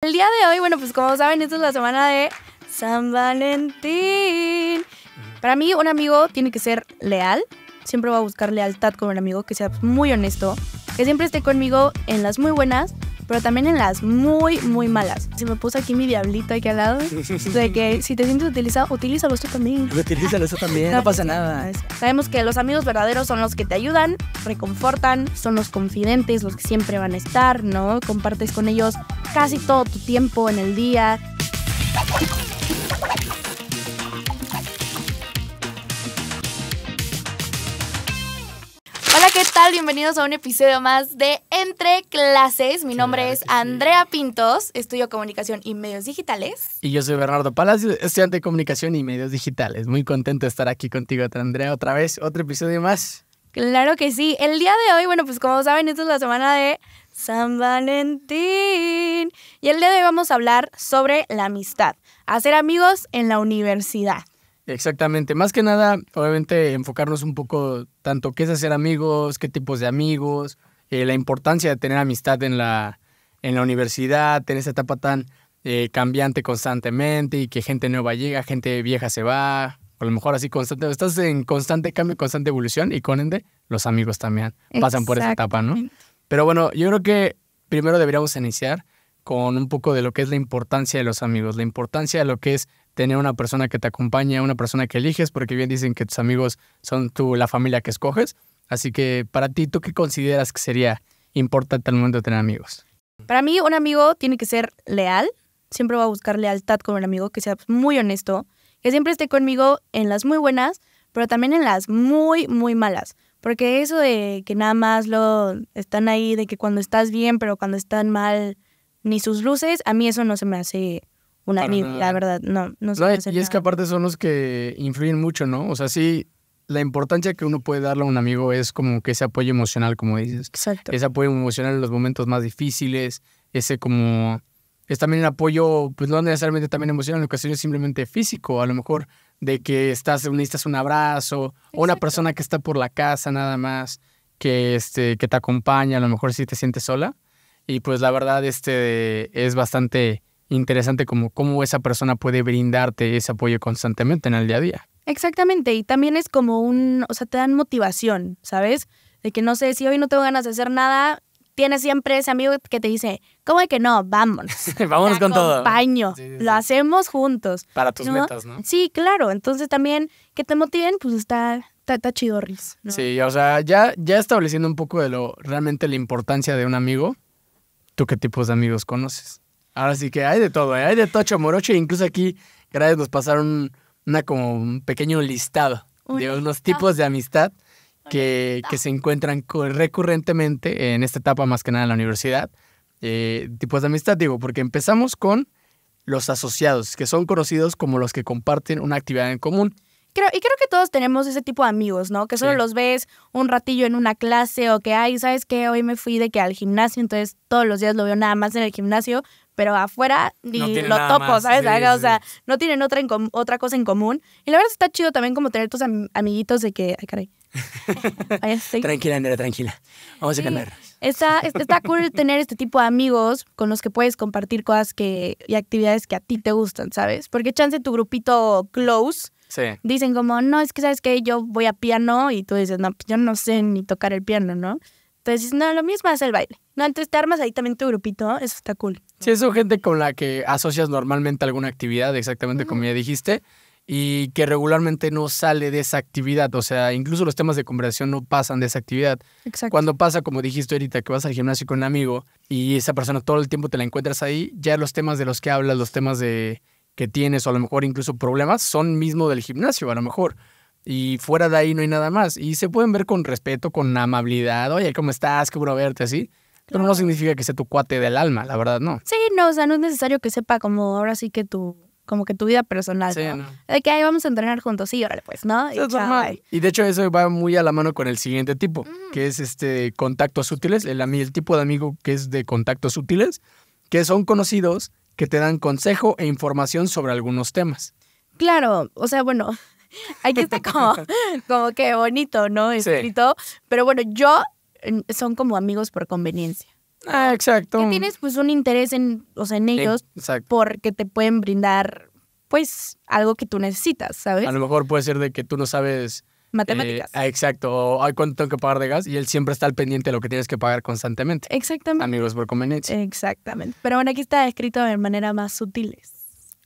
El día de hoy, bueno, pues como saben, esta es la semana de San Valentín. Para mí, un amigo tiene que ser leal. Siempre va a buscar lealtad con un amigo que sea pues, muy honesto, que siempre esté conmigo en las muy buenas pero también en las muy, muy malas. Si me puso aquí mi diablito aquí al lado, de que si te sientes utilizado, utilízalo esto también. Utilízalo esto también, no pasa nada. Sabemos que los amigos verdaderos son los que te ayudan, reconfortan, son los confidentes, los que siempre van a estar, ¿no? Compartes con ellos casi todo tu tiempo en el día. Bienvenidos a un episodio más de Entre Clases. Mi nombre es Andrea Pintos, estudio Comunicación y Medios Digitales. Y yo soy Bernardo Palacio, estudiante de Comunicación y Medios Digitales. Muy contento de estar aquí contigo, Andrea, otra vez, otro episodio más. Claro que sí. El día de hoy, bueno, pues como saben, esta es la semana de San Valentín. Y el día de hoy vamos a hablar sobre la amistad, hacer amigos en la universidad. Exactamente. Más que nada, obviamente, enfocarnos un poco tanto qué es hacer amigos, qué tipos de amigos, eh, la importancia de tener amistad en la, en la universidad, en esa etapa tan eh, cambiante constantemente y que gente nueva llega, gente vieja se va. A lo mejor así constante, estás en constante cambio, constante evolución y con ende los amigos también pasan por esa etapa, ¿no? Pero bueno, yo creo que primero deberíamos iniciar con un poco de lo que es la importancia de los amigos, la importancia de lo que es tener una persona que te acompaña, una persona que eliges, porque bien dicen que tus amigos son tú la familia que escoges. Así que para ti, ¿tú qué consideras que sería importante al momento de tener amigos? Para mí, un amigo tiene que ser leal. Siempre va a buscar lealtad con un amigo que sea muy honesto, que siempre esté conmigo en las muy buenas, pero también en las muy, muy malas. Porque eso de que nada más lo están ahí, de que cuando estás bien, pero cuando están mal, ni sus luces, a mí eso no se me hace la verdad, no, no No, y es que aparte son los que influyen mucho, ¿no? O sea, sí, la importancia que uno puede darle a un amigo es como que ese apoyo emocional, como dices. Exacto. Ese apoyo emocional en los momentos más difíciles, ese como... Es también un apoyo, pues no necesariamente también emocional, en ocasiones simplemente físico, a lo mejor de que estás, necesitas un abrazo, o una persona que está por la casa nada más, que, este, que te acompaña, a lo mejor si te sientes sola. Y pues la verdad, este, es bastante interesante como cómo esa persona puede brindarte ese apoyo constantemente en el día a día. Exactamente, y también es como un, o sea, te dan motivación, ¿sabes? De que no sé, si hoy no tengo ganas de hacer nada, tienes siempre ese amigo que te dice, ¿cómo es que no? Vámonos. Vámonos con todo. Acompaño, lo hacemos juntos. Para tus metas, ¿no? Sí, claro, entonces también que te motiven, pues está, está, Sí, o sea, ya, ya estableciendo un poco de lo realmente la importancia de un amigo, ¿tú qué tipos de amigos conoces? Ahora sí que hay de todo, ¿eh? hay de tocho morocho. Incluso aquí, gracias, nos pasaron una como un pequeño listado de unos tipos de amistad que, que, se encuentran recurrentemente en esta etapa, más que nada en la universidad. Eh, tipos de amistad, digo, porque empezamos con los asociados, que son conocidos como los que comparten una actividad en común. Creo, y creo que todos tenemos ese tipo de amigos, ¿no? Que solo los ves un ratillo en una clase o que, ay, ¿sabes qué? Hoy me fui de que al gimnasio, entonces todos los días lo veo nada más en el gimnasio, pero afuera ni lo topo, ¿sabes? o sea, no tienen otra, otra cosa en común. Y la verdad está chido también como tener tus amiguitos de que, ay, caray. Tranquila, Andrea, tranquila. Vamos a cambiar. Está, está cool tener este tipo de amigos con los que puedes compartir cosas que, y actividades que a ti te gustan, ¿sabes? Porque chance tu grupito close Dicen como, no, es que sabes que yo voy a piano y tú dices, no, pues yo no sé ni tocar el piano, ¿no? Entonces, dices, no, lo mismo es el baile. No, entonces te armas ahí también tu grupito, eso está cool. Sí, es gente con la que asocias normalmente alguna actividad, exactamente como ya dijiste, y que regularmente no sale de esa actividad. O sea, incluso los temas de conversación no pasan de esa actividad. Exacto. Cuando pasa, como dijiste ahorita, que vas al gimnasio con un amigo y esa persona todo el tiempo te la encuentras ahí, ya los temas de los que hablas, los temas de que tienes o a lo mejor incluso problemas son mismo del gimnasio, a lo mejor y fuera de ahí no hay nada más. Y se pueden ver con respeto, con amabilidad, oye, ¿cómo estás? Qué bueno verte así. Pero no significa que sea tu cuate del alma, la verdad, no. Sí, no, o sea, no es necesario que sepa como ahora sí que tu, como que tu vida personal. que ahí vamos a entrenar juntos, sí, órale pues, ¿no? Y, de hecho eso va muy a la mano con el siguiente tipo, que es este contactos útiles. el, el tipo de amigo que es de contactos útiles, que son conocidos que te dan consejo e información sobre algunos temas. Claro, o sea, bueno, Aquí está como, como que bonito, ¿no? Escrito. Pero bueno, yo mm, son como amigos por conveniencia. Ah, exacto. Y tienes pues un interés en, o sea, en ellos porque te pueden brindar pues algo que tú necesitas, ¿sabes? A lo mejor puede ser de que tú no sabes eh, matemáticas. Ah, exacto, o hay cuánto tengo que pagar de gas y él siempre está al pendiente de lo que tienes que pagar constantemente. Exactamente. Amigos por conveniencia. Exactamente. Pero bueno, aquí está escrito de manera más sutiles.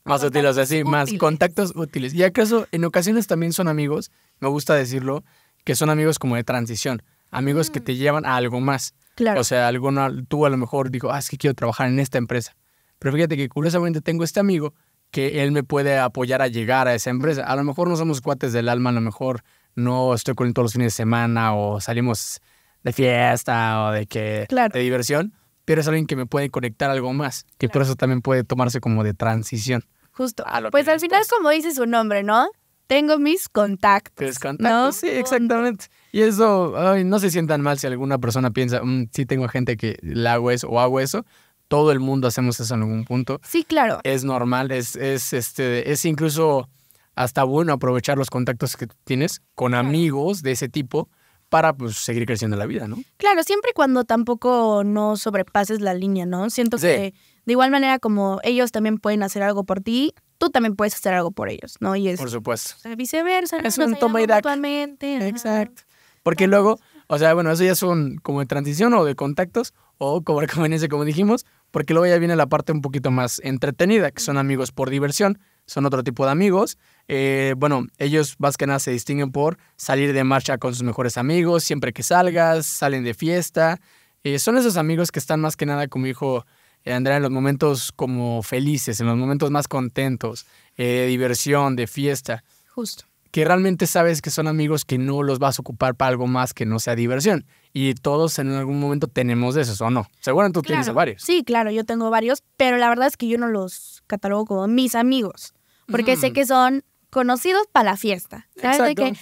Más útiles, así, más contactos útiles. Y acaso en ocasiones también son amigos, me gusta decirlo, que son amigos como de transición, amigos que mm. te llevan a algo más. Claro. O sea, alguno tú a lo mejor digo, ah, es que quiero trabajar en esta empresa. Pero fíjate que curiosamente tengo este amigo que él me puede apoyar a llegar a esa empresa. A lo mejor no somos cuates del alma, a lo mejor no estoy con él todos los fines de semana o salimos de fiesta o de que de diversión, pero es alguien que me puede conectar algo más, que por eso también puede tomarse como de transición. Justo. Pues al final, es como dice su nombre, ¿no? Tengo mis contactos. ¿no? sí, exactamente. Y eso, no se sientan mal si alguna persona piensa, mm, sí tengo gente que le hago eso o hago eso. Todo el mundo hacemos eso en algún punto. Sí, claro. Es normal, es, es, este, es incluso hasta bueno aprovechar los contactos que tienes con amigos de ese tipo para pues, seguir creciendo en la vida, ¿no? Claro, siempre y cuando tampoco no sobrepases la línea, ¿no? Siento que de igual manera como ellos también pueden hacer algo por ti, tú también puedes hacer algo por ellos, ¿no? Y es, por supuesto. viceversa. Es un toma y daca. Exacto. Porque luego, o sea, bueno, eso ya son como de transición o de contactos o como conveniencia, como dijimos, porque luego ya viene la parte un poquito más entretenida, que son amigos por diversión, son otro tipo de amigos. Eh, bueno, ellos más que nada se distinguen por salir de marcha con sus mejores amigos, siempre que salgas, salen de fiesta. Eh, son esos amigos que están más que nada, como dijo eh, Andrea, en los momentos como felices, en los momentos más contentos, de diversión, de fiesta. Justo. Que realmente sabes que son amigos que no los vas a ocupar para algo más que no sea diversión y todos en algún momento tenemos de esos, ¿o no? Seguro tú tienes varios. Sí, claro, yo tengo varios, pero la verdad es que yo no los catalogo como mis amigos, porque sé mm. que son conocidos para la fiesta. ¿Sabes? De que,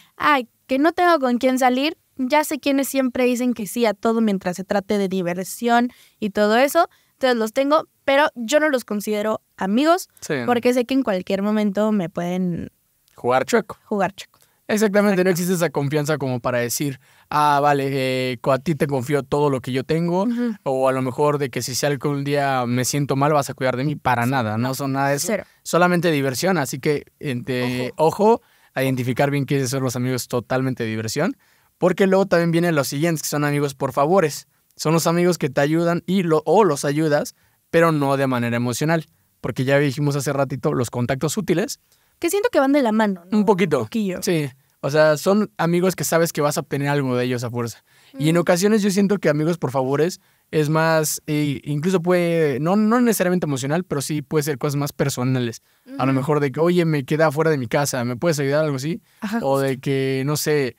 que no tengo con quién salir, ya sé quienes siempre dicen que sí a todo mientras se trate de diversión y todo eso, entonces los tengo, pero yo no los considero amigos, porque sé que en cualquier momento me pueden... Jugar chueco. Jugar chueco. Exactamente, no existe esa confianza como para decir, ah, vale, eh, a ti te confío todo lo que yo tengo, o a lo mejor de que si sea algún día me siento mal, vas a cuidar de mí, para nada, no son nada de eso. Solamente diversión, así que este, ojo. identificar bien quiénes son los amigos totalmente diversión, porque luego también vienen los siguientes, que son amigos por favores. Son los amigos que te ayudan y lo, o los ayudas, pero no de manera emocional, porque ya dijimos hace ratito los contactos útiles. Que siento que van de la mano. Un poquito. Un poquillo. Sí. O sea, son amigos que sabes que vas a obtener algo de ellos a fuerza. Y en mm. ocasiones yo siento que amigos por favores es más, e incluso puede, no, no necesariamente emocional, pero sí puede ser cosas más personales. A lo mejor de que, oye, me queda fuera de mi casa, ¿me puedes ayudar? Algo así. O de que, no sé,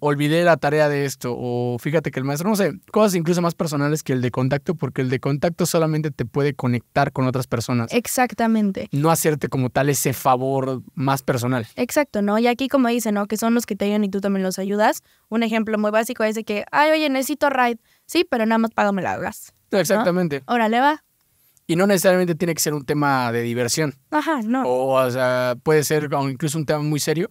olvidé la tarea de esto o fíjate que el maestro, no sé, cosas incluso más personales que el de contacto, porque el de contacto solamente te puede conectar con otras personas. Exactamente. No hacerte como tal ese favor más personal. Exacto, ¿no? Y aquí como dice, ¿no? Que son los que te ayudan y tú también los ayudas. Un ejemplo muy básico es de que, ay, oye, necesito ride. Sí, pero nada más págame la gas. ¿no? Exactamente. Órale, va. Y no necesariamente tiene que ser un tema de diversión. Ajá, no. O, o sea, puede ser incluso un tema muy serio,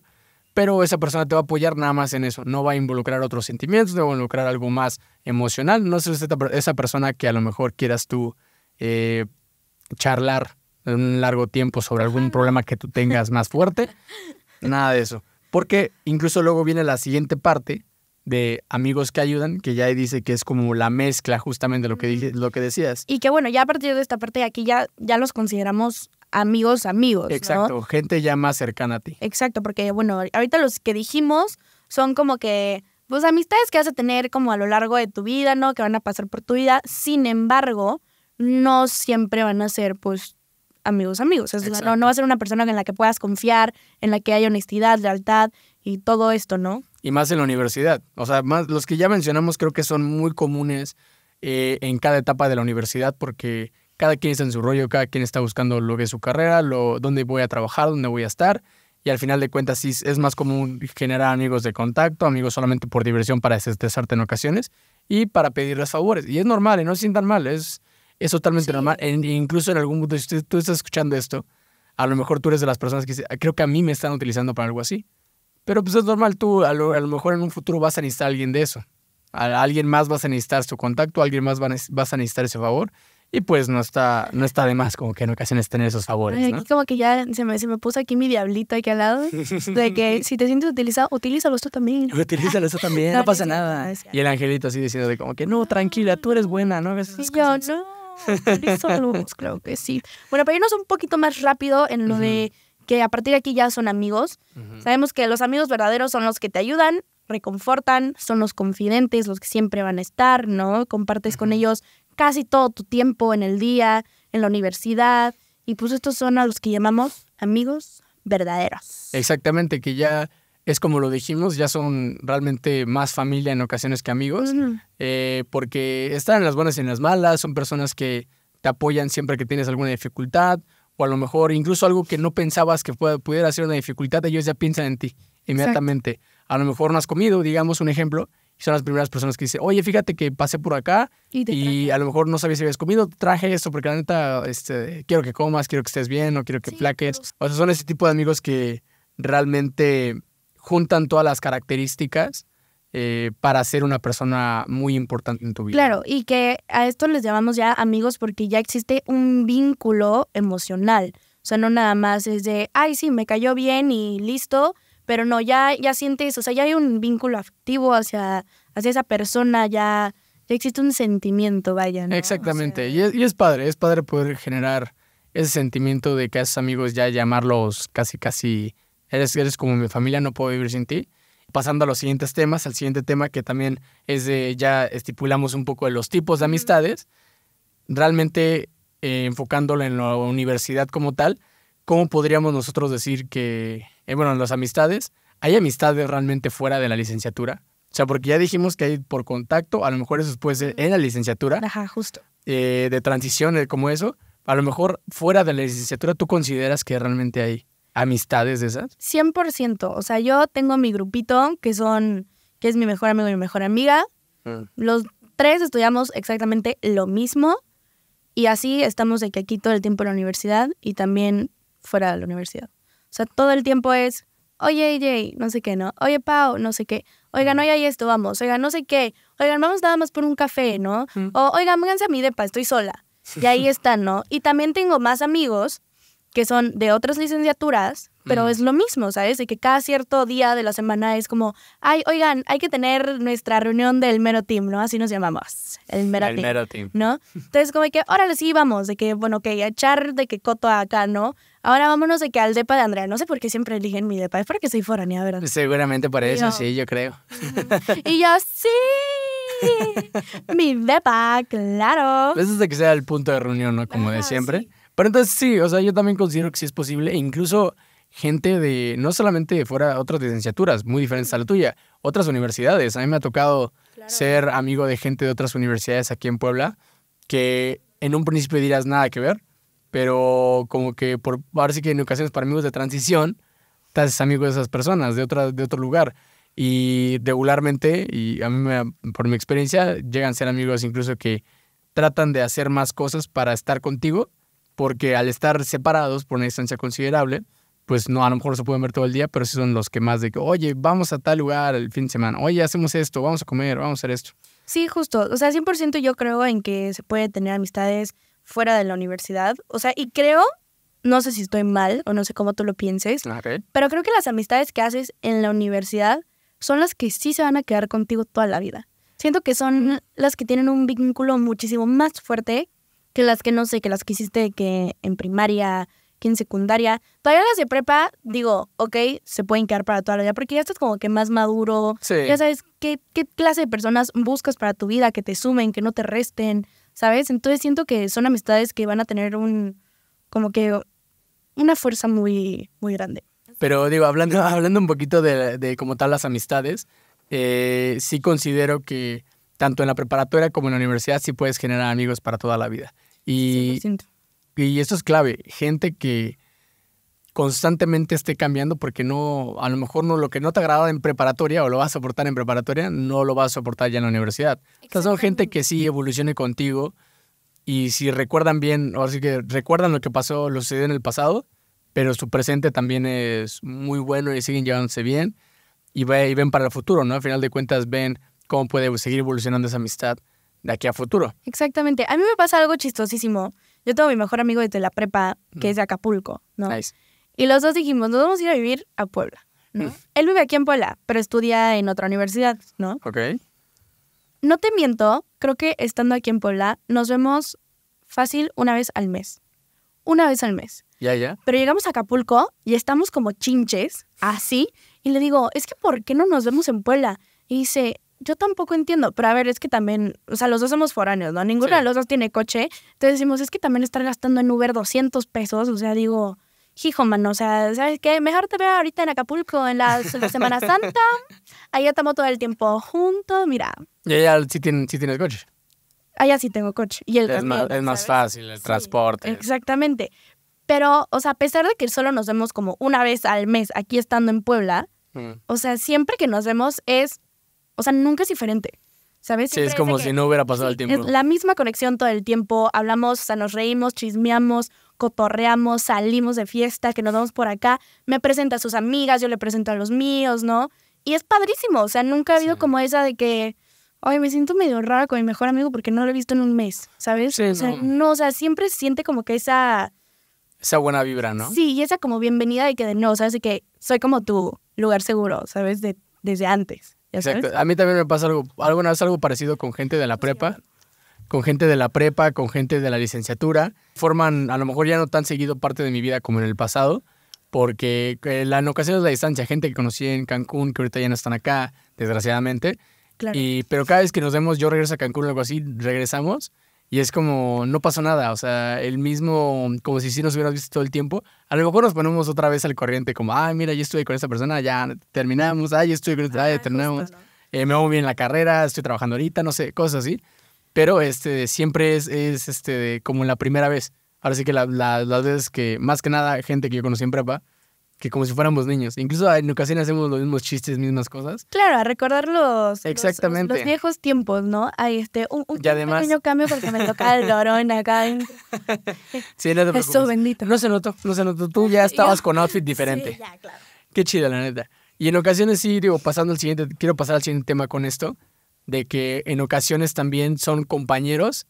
pero esa persona te va a apoyar nada más en eso, no va a involucrar otros sentimientos, no va a involucrar algo más emocional, no es esa persona que a lo mejor quieras tú eh, charlar un largo tiempo sobre algún problema que tú tengas más fuerte, nada de eso, porque incluso luego viene la siguiente parte de amigos que ayudan, que ya dice que es como la mezcla justamente de lo que lo que decías. Y que bueno, ya a partir de esta parte de aquí ya, ya los consideramos amigos, amigos. Exacto, gente ya más cercana a ti. Exacto, porque bueno, ahorita los que dijimos son como que, pues amistades que vas a tener como a lo largo de tu vida, ¿no? Que van a pasar por tu vida. Sin embargo, no siempre van a ser, pues, amigos, amigos. no, no va a ser una persona en la que puedas confiar, en la que haya honestidad, lealtad y todo esto, ¿no? Y más en la universidad. O sea, más, los que ya mencionamos creo que son muy comunes eh, en cada etapa de la universidad porque cada quien está en su rollo, cada quien está buscando lo que es su carrera, lo, dónde voy a trabajar, dónde voy a estar. Y al final de cuentas sí es más común generar amigos de contacto, amigos solamente por diversión para desestresarte en ocasiones y para pedirles favores. Y es normal, y no se sientan mal, es, es totalmente normal. incluso en algún punto, si tú, estás escuchando esto, a lo mejor tú eres de las personas que ah, creo que a mí me están utilizando para algo así. Pero pues es normal, tú a lo, mejor en un futuro vas a necesitar a alguien de eso. alguien más vas a necesitar su contacto, alguien más vas a necesitar ese favor. Y pues no está, no está de más como que en ocasiones tener esos favores. aquí como que ya se me, puso aquí mi diablito aquí al lado. De que si te sientes utilizado, utilízalo esto también. Utilízalo esto también, no, pasa nada. Y el angelito así diciendo de como que no, tranquila, tú eres buena, no Yo no. Luz, creo que sí. Bueno, para irnos un poquito más rápido en lo de que a partir de aquí ya son amigos. Sabemos que los amigos verdaderos son los que te ayudan, reconfortan, son los confidentes, los que siempre van a estar, ¿no? Compartes con ellos casi todo tu tiempo en el día, en la universidad, y pues estos son a los que llamamos amigos verdaderos. Exactamente, que ya es como lo dijimos, ya son realmente más familia en ocasiones que amigos, eh, porque están en las buenas y en las malas, son personas que te apoyan siempre que tienes alguna dificultad, o a lo mejor incluso algo que no pensabas que pudiera ser una dificultad, ellos ya piensan en ti inmediatamente. A lo mejor no has comido, digamos un ejemplo, son las primeras personas que dicen, oye, fíjate que pasé por acá y, a lo mejor no sabías si habías comido, traje esto porque la neta, este, quiero que comas, quiero que estés bien, no quiero que plaques. O sea, son ese tipo de amigos que realmente juntan todas las características eh, para ser una persona muy importante en tu vida. Claro, y que a esto les llamamos ya amigos porque ya existe un vínculo emocional. O sea, no nada más es de, ay, sí, me cayó bien y listo, pero no, ya, ya sientes, o sea, ya hay un vínculo activo hacia, hacia esa persona, ya, existe un sentimiento, vaya. ¿no? Exactamente, y, es, padre, es padre poder generar ese sentimiento de que a esos amigos ya llamarlos casi, casi, eres, eres como mi familia, no puedo vivir sin ti. Pasando a los siguientes temas, al siguiente tema que también es de, ya estipulamos un poco de los tipos de amistades, realmente eh, enfocándolo en la universidad como tal, ¿cómo podríamos nosotros decir que eh, bueno, las amistades, ¿hay amistades realmente fuera de la licenciatura? O sea, porque ya dijimos que hay por contacto, a lo mejor eso puede eh, ser en la licenciatura. Ajá, justo. Eh, de transición, eh, como eso. A lo mejor fuera de la licenciatura, ¿tú consideras que realmente hay amistades de esas? 100%. O sea, yo tengo mi grupito, que son, que es mi mejor amigo y mi mejor amiga. Mm. Los tres estudiamos exactamente lo mismo. Y así estamos de que aquí todo el tiempo en la universidad y también fuera de la universidad. O sea, todo el tiempo es, oye, AJ, no sé qué, ¿no? Oye, Pau, no sé qué. Oigan, no hay esto, vamos. oiga no sé qué. Oigan, vamos nada más por un café, ¿no? O, oigan, váyanse a de depa, estoy sola. Y ahí están, ¿no? Y también tengo más amigos que son de otras licenciaturas pero es lo mismo, ¿sabes? De que cada cierto día de la semana es como, ay, oigan, hay que tener nuestra reunión del mero team, ¿no? Así nos llamamos, el mero el Mero team. ¿No? Entonces, como de que, órale, sí, vamos, de que, bueno, que a echar de que coto acá, ¿no? Ahora vámonos de que al depa de Andrea. No sé por qué siempre eligen mi depa, es porque soy foránea, ¿verdad? Seguramente por eso, sí, yo creo. Y yo, sí. mi depa, claro. Pues es de que sea el punto de reunión, ¿no? Como de siempre. Pero entonces sí, o sea, yo también considero que sí es posible. E incluso gente de, no solamente de fuera, otras licenciaturas muy diferentes a la tuya, otras universidades. A mí me ha tocado ser amigo de gente de otras universidades aquí en Puebla, que en un principio dirás nada que ver, pero como que por, ahora sí que en ocasiones para amigos de transición, te haces amigo de esas personas de, de otro lugar. Y regularmente, y a mí por mi experiencia, llegan a ser amigos incluso que tratan de hacer más cosas para estar contigo, porque al estar separados por una distancia considerable, pues no, a lo mejor se pueden ver todo el día, pero sí son los que más de que, oye, vamos a tal lugar el fin de semana, oye, hacemos esto, vamos a comer, vamos a hacer esto. Sí, justo. O sea, 100% yo creo en que se puede tener amistades fuera de la universidad. O sea, y creo, no sé si estoy mal o no sé cómo tú lo pienses, pero creo que las amistades que haces en la universidad son las que sí se van a quedar contigo toda la vida. Siento que son las que tienen un vínculo muchísimo más fuerte que las que no sé, que las que hiciste que en primaria en secundaria. Todavía las de prepa, digo, ok, se pueden quedar para toda la vida, porque ya estás como que más maduro. Ya sabes qué, qué clase de personas buscas para tu vida, que te sumen, que no te resten, ¿sabes? Entonces siento que son amistades que van a tener un, como que, una fuerza muy, muy grande. Pero digo, hablando, hablando un poquito de, de como tal las amistades, eh, sí considero que tanto en la preparatoria como en la universidad sí puedes generar amigos para toda la vida. Y y eso es clave, gente que constantemente esté cambiando porque no, a lo mejor no lo que no te agrada en preparatoria o lo vas a soportar en preparatoria, no lo vas a soportar ya en la universidad. Entonces son gente que sí evolucione contigo y si recuerdan bien, o así que recuerdan lo que pasó, lo sucedió en el pasado, pero su presente también es muy bueno y siguen llevándose bien y, y ven para el futuro, ¿no? Al final de cuentas ven cómo puede seguir evolucionando esa amistad de aquí a futuro. Exactamente. A mí me pasa algo chistosísimo yo tengo mi mejor amigo desde la prepa, que es de mm. Acapulco, ¿no? Nice. Y los dos dijimos, nos vamos a ir a vivir a Puebla, ¿no? Mm. Él vive aquí en Puebla, pero estudia en otra universidad, ¿no? Ok. No te miento, creo que estando aquí en Puebla nos vemos fácil una vez al mes. Una vez al mes. Ya, ya. Pero llegamos a Acapulco y estamos como chinches, así. Y le digo, es que ¿por qué no nos vemos en Puebla? Y dice, yo tampoco entiendo, pero a ver, es que también, o sea, los dos somos foráneos, ¿no? Ninguno de los dos tiene coche. Entonces decimos, es que también estar gastando en Uber 200 pesos, o sea, digo, hijo, o sea, ¿sabes qué? Mejor te veo ahorita en Acapulco, en la, Semana Santa. ahí estamos todo el tiempo juntos, mira. Y allá sí, tiene, sí tienes coche. Allá sí tengo coche. Y el es, más, es más fácil el transporte. Exactamente. Pero, o sea, a pesar de que solo nos vemos como una vez al mes aquí estando en Puebla, mm. o sea, siempre que nos vemos es o sea, nunca es diferente. ¿Sabes? sí, es como si no hubiera pasado el tiempo. la misma conexión todo el tiempo. Hablamos, o sea, nos reímos, chismeamos, cotorreamos, salimos de fiesta, que nos vamos por acá. Me presenta a sus amigas, yo le presento a los míos, ¿no? Y es padrísimo. O sea, nunca ha habido como esa de que, ay, me siento medio rara con mi mejor amigo porque no lo he visto en un mes, ¿sabes? Sí, o sea, no. o sea, siempre siente como que esa. Esa buena vibra, ¿no? Sí, y esa como bienvenida de que no, ¿sabes? De que soy como tu lugar seguro, ¿sabes? De, desde antes. Exacto. A mí también me pasa algo, alguna vez algo parecido con gente de la pues prepa, con gente de la prepa, con gente de la licenciatura. Forman, a lo mejor ya no tan seguido parte de mi vida como en el pasado, porque eh, la en ocasiones la distancia, gente que conocí en Cancún, que ahorita ya no están acá, desgraciadamente. Claro. Y, pero cada vez que nos vemos, yo regreso a Cancún o algo así, regresamos y es como, no pasó nada, o sea, el mismo, como si sí nos hubiéramos visto todo el tiempo. A lo mejor nos ponemos otra vez al corriente, como, ay, mira, yo estuve con esta persona, ya terminamos, ay, yo estuve con esta, ya terminamos, eh, me va bien la carrera, estoy trabajando ahorita, no sé, cosas así. Pero este, siempre es, es este, como la primera vez. Ahora sí que la, las veces que, más que nada, gente que yo conocí en prepa, que como si fuéramos niños. Incluso en ocasiones hacemos los mismos chistes, mismas cosas. Claro, a recordar los, los, viejos tiempos, ¿no? Hay este, un, pequeño cambio porque me toca el dorón acá. sí, no bendito. No se notó, no se notó. Tú ya estabas con outfit diferente. ya, claro. Qué chido la neta. Y en ocasiones sí, digo, pasando al siguiente, quiero pasar al siguiente tema con esto, de que en ocasiones también son compañeros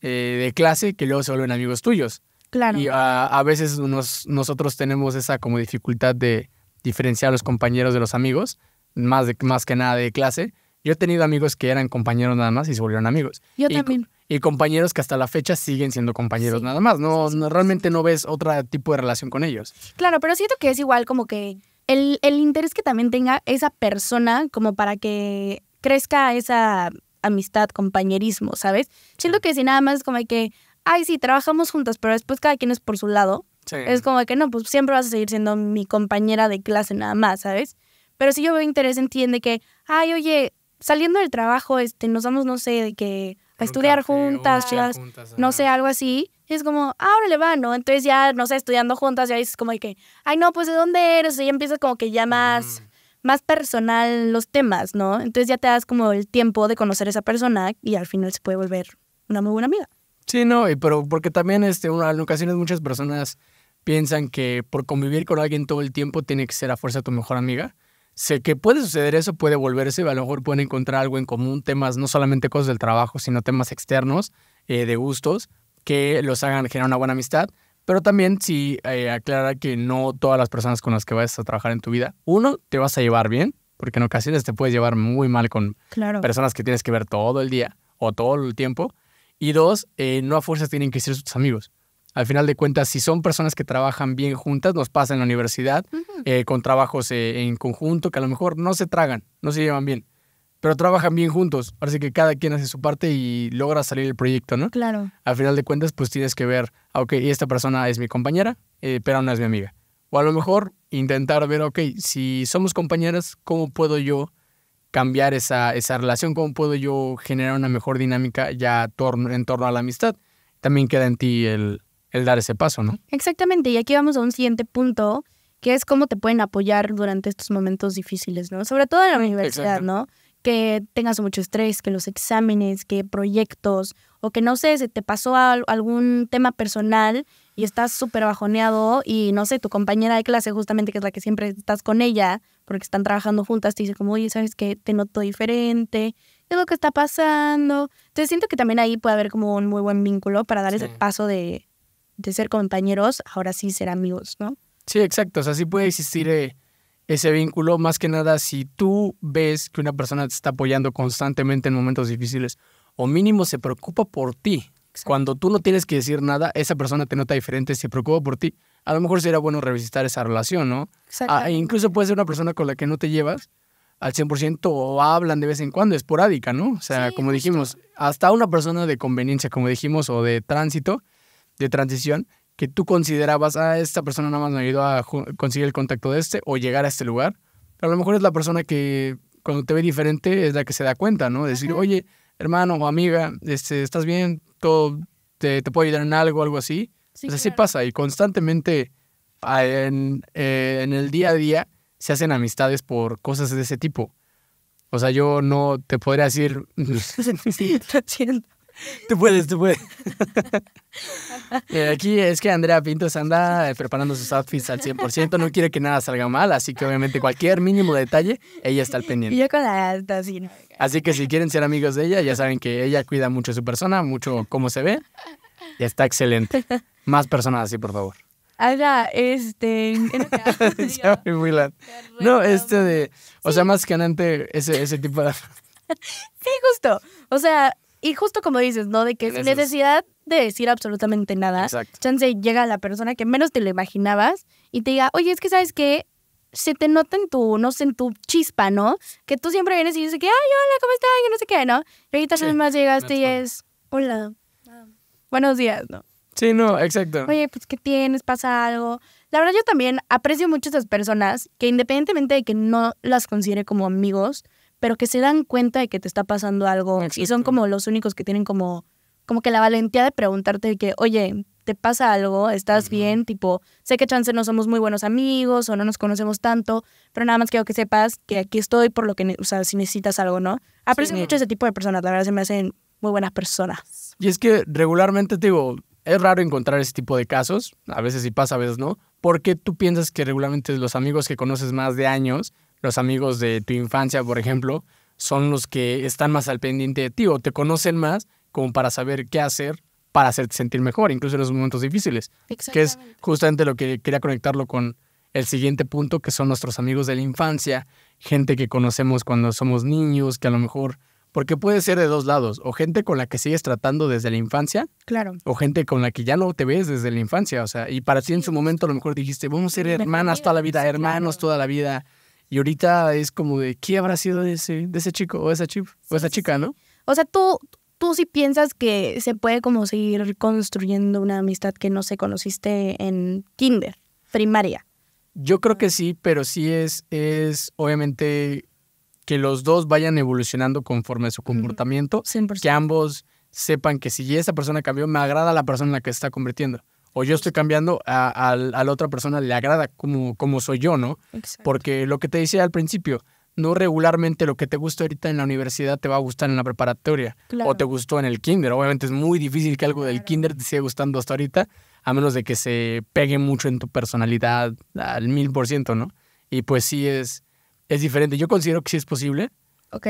eh, de clase que luego se vuelven amigos tuyos. Claro. Y a, veces nosotros tenemos esa como dificultad de diferenciar a los compañeros de los amigos, más, de, más que nada de clase. Yo he tenido amigos que eran compañeros nada más y se volvieron amigos. Yo también. Y compañeros que hasta la fecha siguen siendo compañeros nada más. No, realmente no ves otro tipo de relación con ellos. Claro, pero siento que es igual como que el, el interés que también tenga esa persona como para que crezca esa amistad, compañerismo, ¿sabes? Siento que si nada más es como hay que, ay, sí, trabajamos juntas, pero después cada quien es por su lado. Es como que no, pues siempre vas a seguir siendo mi compañera de clase nada más, ¿sabes? Pero si yo veo interés, entiende que, ay, oye, saliendo del trabajo, este, nos vamos, no sé, de que a estudiar juntas, chicas, no sé, algo así. Y es como, ahora le va, ¿no? Entonces ya, no sé, estudiando juntas, ya dices como de que, ay, no, pues ¿de dónde eres? Y empiezas como que ya más, mm. más personal los temas, ¿no? Entonces ya te das como el tiempo de conocer a esa persona y al final se puede volver una muy buena amiga. Sí, no, pero porque también este, en ocasiones muchas personas piensan que por convivir con alguien todo el tiempo tiene que ser a fuerza tu mejor amiga. Sé que puede suceder eso, puede volverse, a lo mejor pueden encontrar algo en común, temas, no solamente cosas del trabajo, sino temas externos, eh, de gustos, que los hagan generar una buena amistad. Pero también sí eh, aclara que no todas las personas con las que vas a trabajar en tu vida, uno, te vas a llevar bien, porque en ocasiones te puedes llevar muy mal con personas que tienes que ver todo el día o todo el tiempo. Y dos, eh, no a fuerzas tienen que ser sus amigos. Al final de cuentas, si son personas que trabajan bien juntas, nos pasa en la universidad, eh, con trabajos eh, en conjunto, que a lo mejor no se tragan, no se llevan bien, pero trabajan bien juntos. Así que cada quien hace su parte y logra salir el proyecto, ¿no? Claro. Al final de cuentas, pues tienes que ver, ah, ok, esta persona es mi compañera, pero no es mi amiga. O a lo mejor intentar ver, ok, si somos compañeras, ¿cómo puedo yo cambiar esa, esa relación, cómo puedo yo generar una mejor dinámica ya en torno a la amistad. También queda en ti el, el dar ese paso, ¿no? Exactamente, y aquí vamos a un siguiente punto, que es cómo te pueden apoyar durante estos momentos difíciles, ¿no? Sobre todo en la universidad, ¿no? Que tengas mucho estrés, que los exámenes, que proyectos, o que no sé, se te pasó algún tema personal y estás súper bajoneado y no sé, tu compañera de clase justamente, que es la que siempre estás con ella, porque están trabajando juntas, te dicen como, oye, ¿sabes qué? Te noto diferente, es lo que está pasando. Entonces siento que también ahí puede haber como un muy buen vínculo para dar ese paso de, ser compañeros, ahora sí ser amigos, ¿no? Sí, exacto, o sea, sí puede existir eh, ese vínculo, más que nada si tú ves que una persona te está apoyando constantemente en momentos difíciles, o mínimo se preocupa por ti. Cuando tú no tienes que decir nada, esa persona te nota diferente, se preocupa por ti a lo mejor sería bueno revisitar esa relación, ¿no? Ah, Exacto. incluso puede ser una persona con la que no te llevas al 100% o hablan de vez en cuando, esporádica, ¿no? O sea, como dijimos, hasta una persona de conveniencia, como dijimos, o de tránsito, de transición, que tú considerabas, ah, esta persona nada más me ayudó a conseguir el contacto de este o llegar a este lugar, pero a lo mejor es la persona que cuando te ve diferente es la que se da cuenta, ¿no? Decir, oye, hermano o amiga, este, ¿estás bien? ¿Todo, te, ¿Te puedo ayudar en algo? Algo así o sea, pasa y constantemente eh, en, el día a día se hacen amistades por cosas de ese tipo. O sea, yo no te podría decir... sí, lo siento. Tú puedes, te puedes. Eh, aquí es que Andrea Pintos anda eh, preparando sus outfits al 100%, no quiere que nada salga mal, así que obviamente cualquier mínimo detalle, ella está al pendiente. Y yo con la alta, sí. No. Así que si quieren ser amigos de ella, ya saben que ella cuida mucho su persona, mucho cómo se ve, y está excelente. Más personas así, por favor. Este, ya este. no, este de. O sea, más que nada ese, ese tipo de. sí, justo. O sea, y justo como dices, ¿no? De que sin necesidad de decir absolutamente nada. Exacto. Chance llega la persona que menos te lo imaginabas y te diga, oye, es que sabes que se te nota en tu, no sé, en tu chispa, ¿no? Que tú siempre vienes y dices que, ay, hola, ¿cómo estás? Y no sé qué, ¿no? y ahorita sí, más llegaste y es, hola, buenos días, ¿no? Sí, no, exacto. Oye, pues, ¿qué tienes? ¿Pasa algo? La verdad, yo también aprecio mucho a esas personas que, independientemente de que no las considere como amigos, pero que se dan cuenta de que te está pasando algo y son como los únicos que tienen como, como que la valentía de preguntarte que, oye, ¿te pasa algo? ¿Estás bien? Tipo, sé que chance no somos muy buenos amigos o no nos conocemos tanto, pero nada más quiero que sepas que aquí estoy por lo que, o sea, si necesitas algo, ¿no? Aprecio mucho ese tipo de personas, la verdad se me hacen muy buenas personas. Y es que regularmente, digo, es raro encontrar ese tipo de casos, a veces sí pasa, a veces no. porque tú piensas que regularmente los amigos que conoces más de años, los amigos de tu infancia, por ejemplo, son los que están más al pendiente de ti o te conocen más como para saber qué hacer para hacerte sentir mejor, incluso en los momentos difíciles? Que es justamente lo que quería conectarlo con el siguiente punto, que son nuestros amigos de la infancia, gente que conocemos cuando somos niños, que a lo mejor porque puede ser de dos lados, o gente con la que sigues tratando desde la infancia, claro. o gente con la que ya no te ves desde la infancia, o sea, y para ti en su momento a lo mejor dijiste, vamos a ser hermanas toda la vida, hermanos toda la vida, y ahorita es como de, ¿qué habrá sido de ese, ese chico o esa, chip, o esa chica, no? O sea, tú, tú sí piensas que se puede como seguir construyendo una amistad que no se conociste en kinder, primaria. Yo creo que sí, pero sí es, es obviamente que los dos vayan evolucionando conforme a su comportamiento, 100%. que ambos sepan que si esa persona cambió, me agrada la persona en la que se está convirtiendo. O yo estoy cambiando, a, la otra persona le agrada como, como soy yo, ¿no? Porque lo que te decía al principio, no regularmente lo que te gusta ahorita en la universidad te va a gustar en la preparatoria o te gustó en el kinder. Obviamente es muy difícil que algo del kinder te siga gustando hasta ahorita, a menos de que se pegue mucho en tu personalidad al mil por ciento, ¿no? Y pues sí es, es diferente. Yo considero que sí es posible. Ok.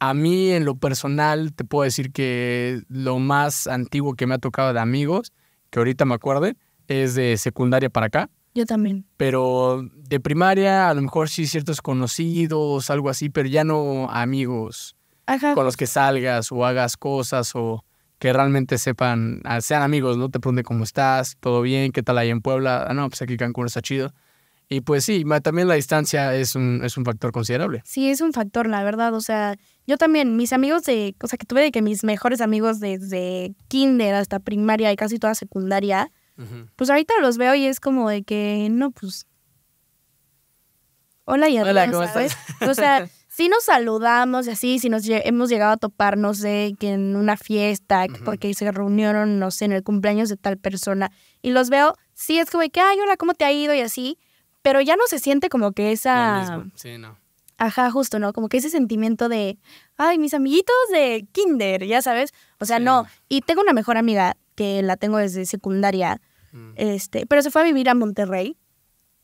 A mí, en lo personal, te puedo decir que lo más antiguo que me ha tocado de amigos, que ahorita me acuerde, es de secundaria para acá. Yo también. Pero de primaria, a lo mejor sí ciertos conocidos, algo así, pero ya no amigos con los que salgas o hagas cosas o que realmente sepan, ah, sean amigos, ¿no? Te pregunte cómo estás, todo bien, qué tal ahí en Puebla. Ah, no, pues aquí Cancún está chido. Y pues sí, también la distancia es un, es un factor considerable. Sí, es un factor, la verdad. O sea, yo también, mis amigos de, o sea, que tuve de que mis mejores amigos desde kinder hasta primaria y casi toda secundaria, pues ahorita los veo y es como de que, no, pues... Hola y Hola, ¿cómo Estás? O sea, si nos saludamos y así, si nos hemos llegado a topar, no sé, que en una fiesta, porque se reunieron, no sé, en el cumpleaños de tal persona, y los veo, sí es como de que, ay, hola, ¿cómo te ha ido? Y así. Pero ya no se siente como que esa... Sí, no. Ajá, justo, ¿no? Como que ese sentimiento de, ay, mis amiguitos de kinder, ya sabes. O sea, no. Y tengo una mejor amiga que la tengo desde secundaria, mm. este, pero se fue a vivir a Monterrey.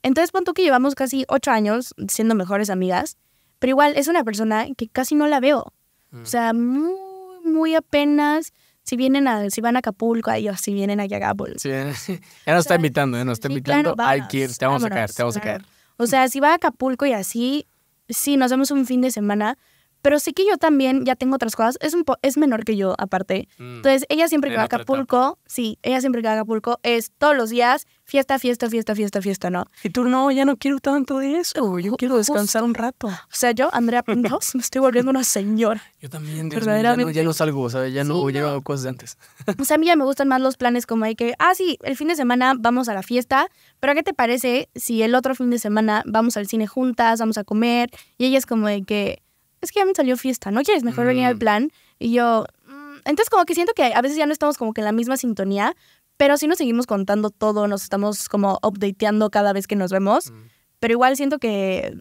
Entonces, pon que llevamos casi ocho años siendo mejores amigas, pero igual es una persona que casi no la veo. Mm. O sea, muy, muy apenas si vienen a, si van a Acapulco, ellos si vienen aquí a Acapulco. Sí, ya nos está invitando, eh, nos está invitando. te vamos a caer, te vamos a caer. O sea, si va a Acapulco y así, sí, nos vemos un fin de semana, pero sí que yo también ya tengo otras cosas. Es, un po es menor que yo, aparte. Mm. Entonces, ella siempre que va a Acapulco, sí, ella siempre que va a Acapulco es todos los días fiesta, fiesta, fiesta, fiesta, fiesta, ¿no? Y tú, no, ya no quiero tanto de eso, yo quiero descansar un rato. O sea, yo, Andrea Pintos, me estoy volviendo una señora. Yo también, Verdaderamente. ya, no, salgo, o salgo, Ya no sí, llevo cosas de antes. O sea, a mí ya me gustan más los planes como hay que, ah, sí, el fin de semana vamos a la fiesta, pero ¿qué te parece si el otro fin de semana vamos al cine juntas, vamos a comer? Y ella es como de que, es que ya me salió fiesta, ¿no quieres mejor venía el al mm. plan? Y yo, mm, entonces como que siento que a veces ya no estamos como que en la misma sintonía, pero sí nos seguimos contando todo, nos estamos como updateando cada vez que nos vemos. Mm. Pero igual siento que.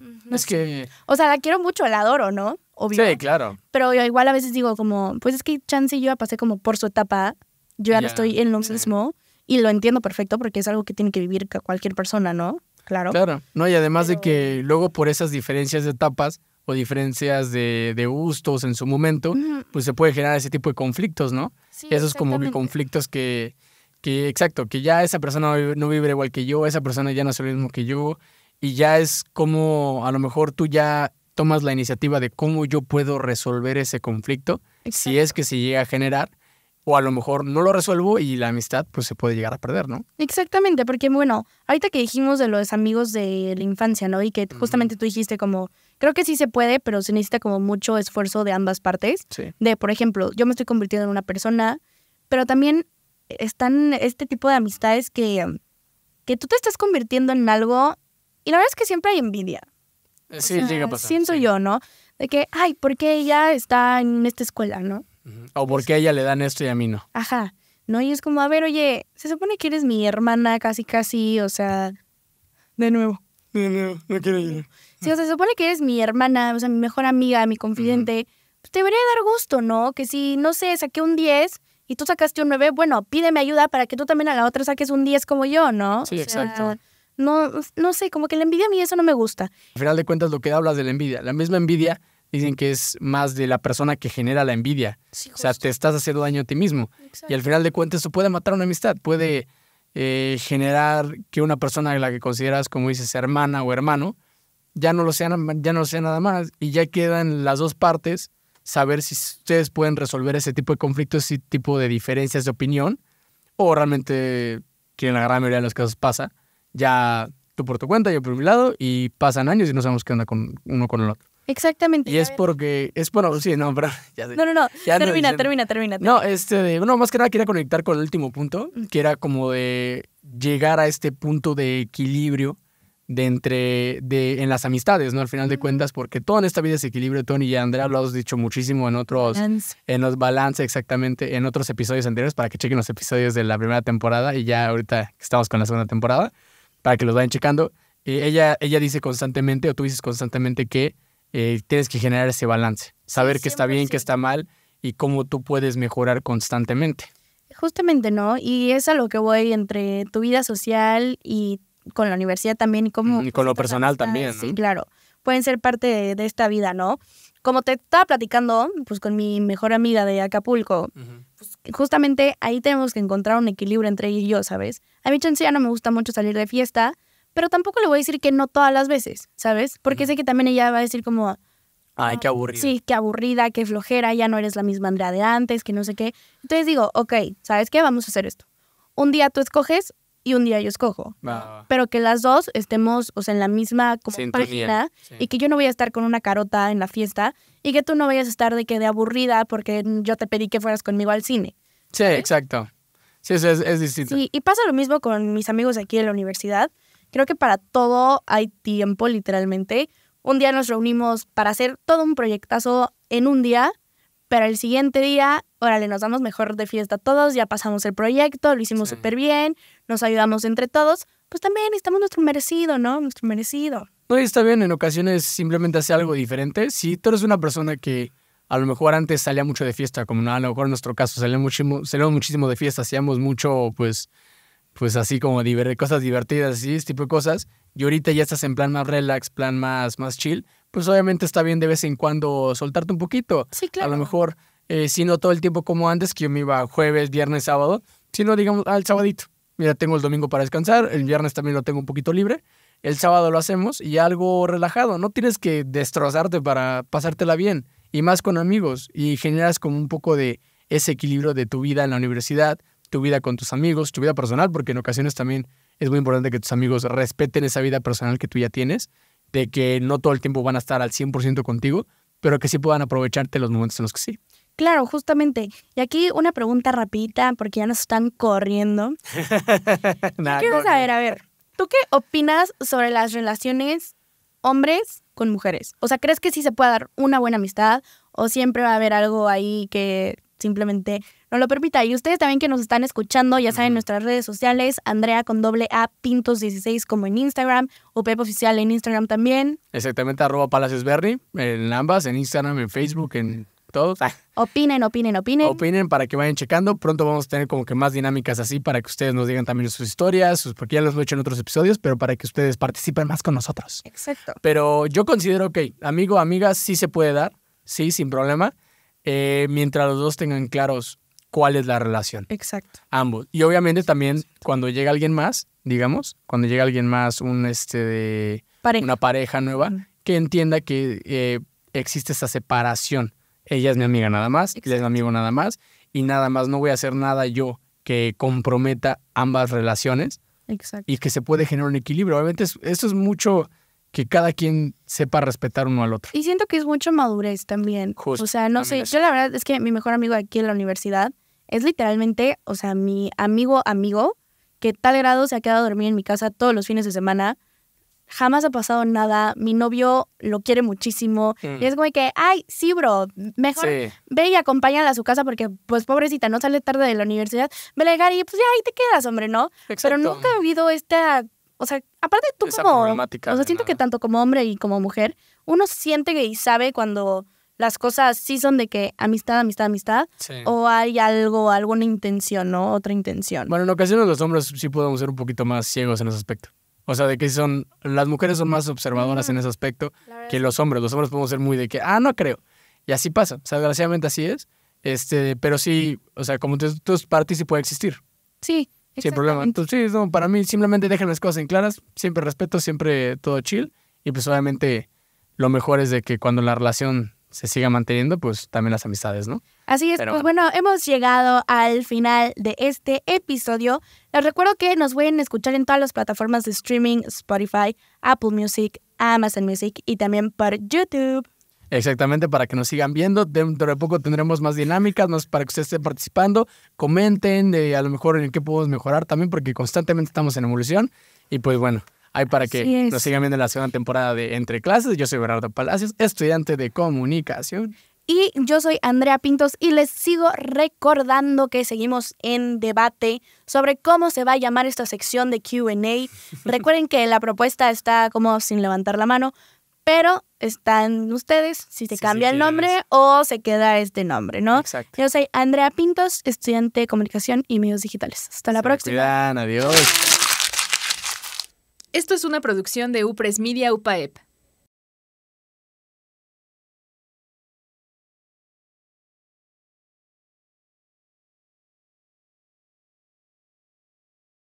Mm, es que. O sea, la quiero mucho, la adoro, ¿no? Obvio. Sí, claro. Pero igual a veces digo, como, pues es que Chance y yo ya pasé como por su etapa. Yo ya estoy en lo mismo. Y lo entiendo perfecto porque es algo que tiene que vivir cualquier persona, ¿no? Claro. Claro. No, y además de que luego por esas diferencias de etapas o diferencias de, gustos en su momento, pues se puede generar ese tipo de conflictos, ¿no? Sí, Esos como conflictos que, que, exacto, que ya esa persona no vive igual que yo, esa persona ya no es lo mismo que yo, y ya es como a lo mejor tú ya tomas la iniciativa de cómo yo puedo resolver ese conflicto, si es que se llega a generar, o a lo mejor no lo resuelvo y la amistad pues se puede llegar a perder, ¿no? Exactamente, porque bueno, ahorita que dijimos de los amigos de la infancia, ¿no? Y que justamente tú dijiste como, creo que sí se puede, pero se necesita como mucho esfuerzo de ambas partes. Sí. De, por ejemplo, yo me estoy convirtiendo en una persona, pero también están este tipo de amistades que, que tú te estás convirtiendo en algo y la verdad es que siempre hay envidia. Eh, sí, llega a pasar. Siento yo, ¿no? De que, ay, ¿por qué ella está en esta escuela, no? O porque a ella le dan esto y a mí no. Ajá. No, y es como, a ver, oye, se supone que eres mi hermana casi, casi, o sea, de nuevo. De nuevo, no quiero ir. Sí, o sea, se supone que eres mi hermana, o sea, mi mejor amiga, mi confidente. pues te debería dar gusto, ¿no? Que si, no sé, saqué un 10 y tú sacaste un 9, bueno, pídeme ayuda para que tú también a la otra saques un 10 como yo, ¿no? Sí, exacto. no, no sé, como que la envidia a mí eso no me gusta. Al final de cuentas, lo que hablas de la envidia, la misma envidia dicen que es más de la persona que genera la envidia. o sea, te estás haciendo daño a ti mismo. Y al final de cuentas, eso puede matar una amistad, puede eh, generar que una persona a la que consideras, como dices, hermana o hermano, ya no lo sea, ya no sea nada más. Y ya quedan las dos partes saber si ustedes pueden resolver ese tipo de conflictos, ese tipo de diferencias de opinión, o realmente, que en la gran mayoría de los casos pasa, ya tú por tu cuenta, yo por mi lado, y pasan años y no sabemos qué onda con uno con el otro. Exactamente. Y es porque, es bueno, sí, no, pero No, no, no, termina, termina, termina, No, este, no, más que nada quería conectar con el último punto, que era como de llegar a este punto de equilibrio de entre, de, en las amistades, ¿no? Al final de cuentas, porque todo en esta vida es equilibrio, Tony y Andrea, lo has dicho muchísimo en otros, en los balance, exactamente, en otros episodios anteriores, para que chequen los episodios de la primera temporada y ya ahorita estamos con la segunda temporada, para que los vayan checando. Eh, ella, ella dice constantemente, o tú dices constantemente que eh, tienes que generar ese balance, saber qué está bien, qué está mal y cómo tú puedes mejorar constantemente. Justamente, ¿no? Y es a lo que voy entre tu vida social y con la universidad también y cómo... con lo personal también. Sí, claro. Pueden ser parte de, esta vida, ¿no? Como te estaba platicando, pues con mi mejor amiga de Acapulco, pues, justamente ahí tenemos que encontrar un equilibrio entre ella y yo, ¿sabes? A mí, chance, no me gusta mucho salir de fiesta, pero tampoco le voy a decir que no todas las veces, ¿sabes? Porque sé que también ella va a decir como... Ay, qué ah, aburrida. Sí, qué aburrida, qué flojera, ya no eres la misma Andrea de antes, que no sé qué. Entonces digo, ok, ¿sabes qué? Vamos a hacer esto. Un día tú escoges y un día yo escojo. Pero que las dos estemos, o sea, en la misma como página y que yo no voy a estar con una carota en la fiesta y que tú no vayas a estar de que de aburrida porque yo te pedí que fueras conmigo al cine. Sí, exacto. Sí, es, es distinto. Sí, y pasa lo mismo con mis amigos aquí en la universidad. Creo que para todo hay tiempo, literalmente. Un día nos reunimos para hacer todo un proyectazo en un día, pero el siguiente día, órale, nos damos mejor de fiesta a todos, ya pasamos el proyecto, lo hicimos súper bien, nos ayudamos entre todos, pues también estamos nuestro merecido, ¿no? Nuestro merecido. No, está bien, en ocasiones simplemente hace algo diferente. Si tú eres una persona que a lo mejor antes salía mucho de fiesta, como a lo mejor en nuestro caso salíamos muchísimo, muchísimo de fiesta, hacíamos mucho, pues, pues así como cosas divertidas, y ese tipo de cosas, y ahorita ya estás en plan más relax, plan más, más chill, pues obviamente está bien de vez en cuando soltarte un poquito. Sí, claro. A lo mejor, eh, si no todo el tiempo como antes, que yo me iba jueves, viernes, sábado, Si sino digamos al sabadito. Mira, tengo el domingo para descansar, el viernes también lo tengo un poquito libre, el sábado lo hacemos y algo relajado, no tienes que destrozarte para pasártela bien, y más con amigos, y generas como un poco de ese equilibrio de tu vida en la universidad, tu vida con tus amigos, tu vida personal, porque en ocasiones también es muy importante que tus amigos respeten esa vida personal que tú ya tienes, de que no todo el tiempo van a estar al 100% contigo, pero que sí puedan aprovecharte los momentos en los que sí. Claro, justamente. Y aquí una pregunta rapidita, porque ya nos están corriendo. Quiero saber, a ver, ¿tú qué opinas sobre las relaciones hombres con mujeres? O sea, ¿crees que sí se puede dar una buena amistad o siempre va a haber algo ahí que simplemente no lo permita. Y ustedes también que nos están escuchando, ya saben, nuestras redes sociales, Andrea con doble A, Pintos16 como en Instagram, o Pep Oficial en Instagram también. Exactamente, arroba Palacesberry en ambas, en Instagram, en Facebook, en todos. Ah. Opinen, opinen, opinen. Opinen para que vayan checando. Pronto vamos a tener como que más dinámicas así para que ustedes nos digan también sus historias, sus, porque ya los he hecho en otros episodios, pero para que ustedes participen más con nosotros. Exacto. Pero yo considero que, amigo, amiga, sí se puede dar, sí, sin problema, eh, mientras los dos tengan claros cuál es la relación. Exacto. Ambos. Y obviamente también cuando llega alguien más, digamos, cuando llega alguien más, un este de una pareja nueva, que entienda que eh, existe esa separación. Ella es mi amiga nada más, él es mi amigo nada más, y nada más no voy a hacer nada yo que comprometa ambas relaciones. Exacto. Y que se puede generar un equilibrio. Obviamente, eso es mucho que cada quien sepa respetar uno al otro. Y siento que es mucho madurez también. o sea, no sé, yo la verdad es que mi mejor amigo aquí en la universidad es literalmente, o sea, mi amigo amigo, que tal grado se ha quedado a dormir en mi casa todos los fines de semana. Jamás ha pasado nada, mi novio lo quiere muchísimo. Mm. Y es como que, ay, sí, bro, mejor ve y acompáñala a su casa porque, pues, pobrecita, no sale tarde de la universidad. Vele, y, pues ya ahí te quedas, hombre, ¿no? Exacto. Pero nunca ha habido esta o sea, aparte tú como... o sea, siento que tanto como hombre y como mujer, uno siente y sabe cuando las cosas sí son de que amistad, amistad, amistad, o hay algo, alguna intención, ¿no? Otra intención. Bueno, en ocasiones los hombres sí podemos ser un poquito más ciegos en ese aspecto. O sea, de que son, las mujeres son más observadoras en ese aspecto que los hombres. Los hombres podemos ser muy de que, ah, no creo. Y así pasa. O sea, desgraciadamente así es. Este, pero sí, o sea, como tú, para partes sí puede existir. Sí. Sin problema. Entonces, sí, no, para mí simplemente dejen las cosas en claras, siempre respeto, siempre todo chill. Y pues obviamente lo mejor es de que cuando la relación se siga manteniendo, pues también las amistades, ¿no? Así es, pues bueno, hemos llegado al final de este episodio. Les recuerdo que nos pueden escuchar en todas las plataformas de streaming, Spotify, Apple Music, Amazon Music y también por YouTube. Exactamente, para que nos sigan viendo. Dentro de poco tendremos más dinámicas, más para que ustedes estén participando. Comenten de eh, a lo mejor en qué podemos mejorar también, porque constantemente estamos en evolución. Y pues bueno, hay para que nos sigan viendo en la segunda temporada de Entre Clases. Yo soy Gerardo Palacios, estudiante de comunicación. Y yo soy Andrea Pintos y les sigo recordando que seguimos en debate sobre cómo se va a llamar esta sección de QA. Recuerden que la propuesta está como sin levantar la mano, pero están ustedes si se cambia el nombre o se queda este nombre, ¿no? Exacto. Yo soy Andrea Pintos, estudiante de comunicación y medios digitales. Hasta la próxima. adiós. Esto es una producción de UPRES Media UPAEP.